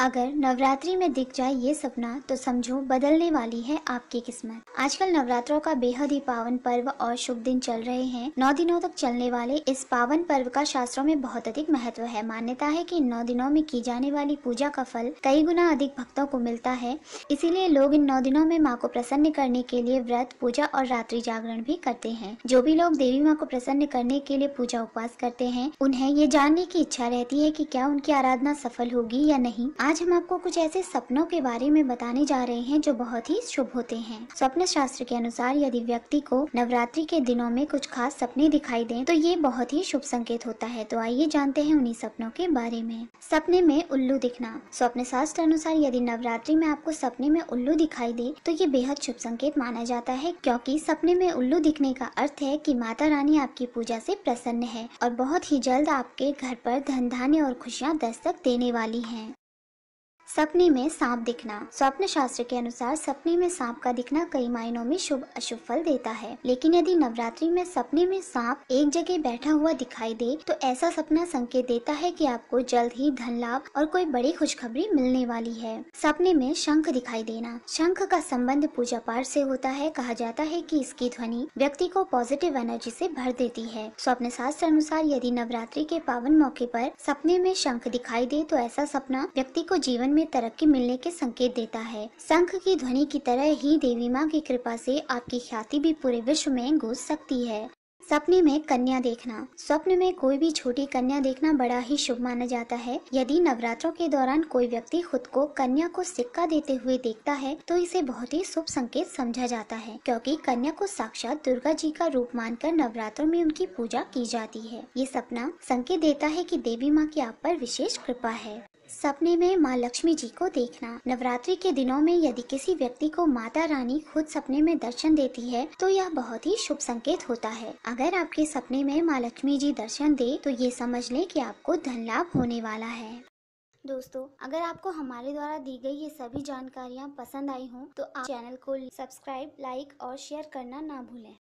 अगर नवरात्रि में दिख जाए ये सपना तो समझो बदलने वाली है आपकी किस्मत आजकल नवरात्रों का बेहद ही पावन पर्व और शुभ दिन चल रहे हैं नौ दिनों तक चलने वाले इस पावन पर्व का शास्त्रों में बहुत अधिक महत्व है मान्यता है कि नौ दिनों में की जाने वाली पूजा का फल कई गुना अधिक भक्तों को मिलता है इसीलिए लोग इन नौ दिनों में माँ को प्रसन्न करने के लिए व्रत पूजा और रात्रि जागरण भी करते हैं जो भी लोग देवी माँ को प्रसन्न करने के लिए पूजा उपवास करते हैं उन्हें ये जानने की इच्छा रहती है की क्या उनकी आराधना सफल होगी या नहीं आज हम आपको कुछ ऐसे सपनों के बारे में बताने जा रहे हैं जो बहुत ही शुभ होते हैं स्वप्न शास्त्र के अनुसार यदि व्यक्ति को नवरात्रि के दिनों में कुछ खास सपने दिखाई दें तो ये बहुत ही शुभ संकेत होता है तो आइए जानते हैं उन्हीं सपनों के बारे में सपने में उल्लू दिखना स्वप्न शास्त्र अनुसार यदि नवरात्रि में आपको सपने में उल्लू दिखाई दे तो ये बेहद शुभ संकेत माना जाता है क्योंकि सपने में उल्लू दिखने का अर्थ है कि माता रानी आपकी पूजा से प्रसन्न है और बहुत ही जल्द आपके घर पर धन धान्य और खुशियाँ दस्तक देने वाली हैं सपने में सांप दिखना स्वप्न शास्त्र के अनुसार सपने में सांप का दिखना कई मायनों में शुभ अशुभ फल देता है लेकिन यदि नवरात्रि में सपने में सांप एक जगह बैठा हुआ दिखाई दे तो ऐसा सपना संकेत देता है कि आपको जल्द ही धन लाभ और कोई बड़ी खुशखबरी मिलने वाली है सपने में शंख दिखाई देना शंख का संबंध पूजा पाठ से होता है कहा जाता है कि इसकी ध्वनि व्यक्ति को पॉजिटिव एनर्जी से भर देती है स्वप्न शास्त्र अनुसार यदि नवरात्रि के पावन मौके पर सपने में शंख दिखाई दे तो ऐसा सपना व्यक्ति को जीवन में में तरक्की मिलने के संकेत देता है शंख की ध्वनि की तरह ही देवी माँ की कृपा से आपकी ख्याति भी पूरे विश्व में गूंज सकती है सपने में कन्या देखना स्वप्न में कोई भी छोटी कन्या देखना बड़ा ही शुभ माना जाता है यदि नवरात्रों के दौरान कोई व्यक्ति खुद को कन्या को सिक्का देते हुए देखता है तो इसे बहुत ही शुभ संकेत समझा जाता है क्योंकि कन्या को साक्षात दुर्गा जी का रूप मानकर नवरात्रों में उनकी पूजा की जाती है ये सपना संकेत देता है कि देवी माँ की आप पर विशेष कृपा है सपने में माँ लक्ष्मी जी को देखना नवरात्रि के दिनों में यदि किसी व्यक्ति को माता रानी खुद सपने में दर्शन देती है तो यह बहुत ही शुभ संकेत होता है अगर आपके सपने में माँ लक्ष्मी जी दर्शन दे तो ये समझ लें कि आपको धन लाभ होने वाला है दोस्तों अगर आपको हमारे द्वारा दी गई ये सभी जानकारियाँ पसंद आई हो तो आप चैनल को सब्सक्राइब लाइक और शेयर करना ना भूलें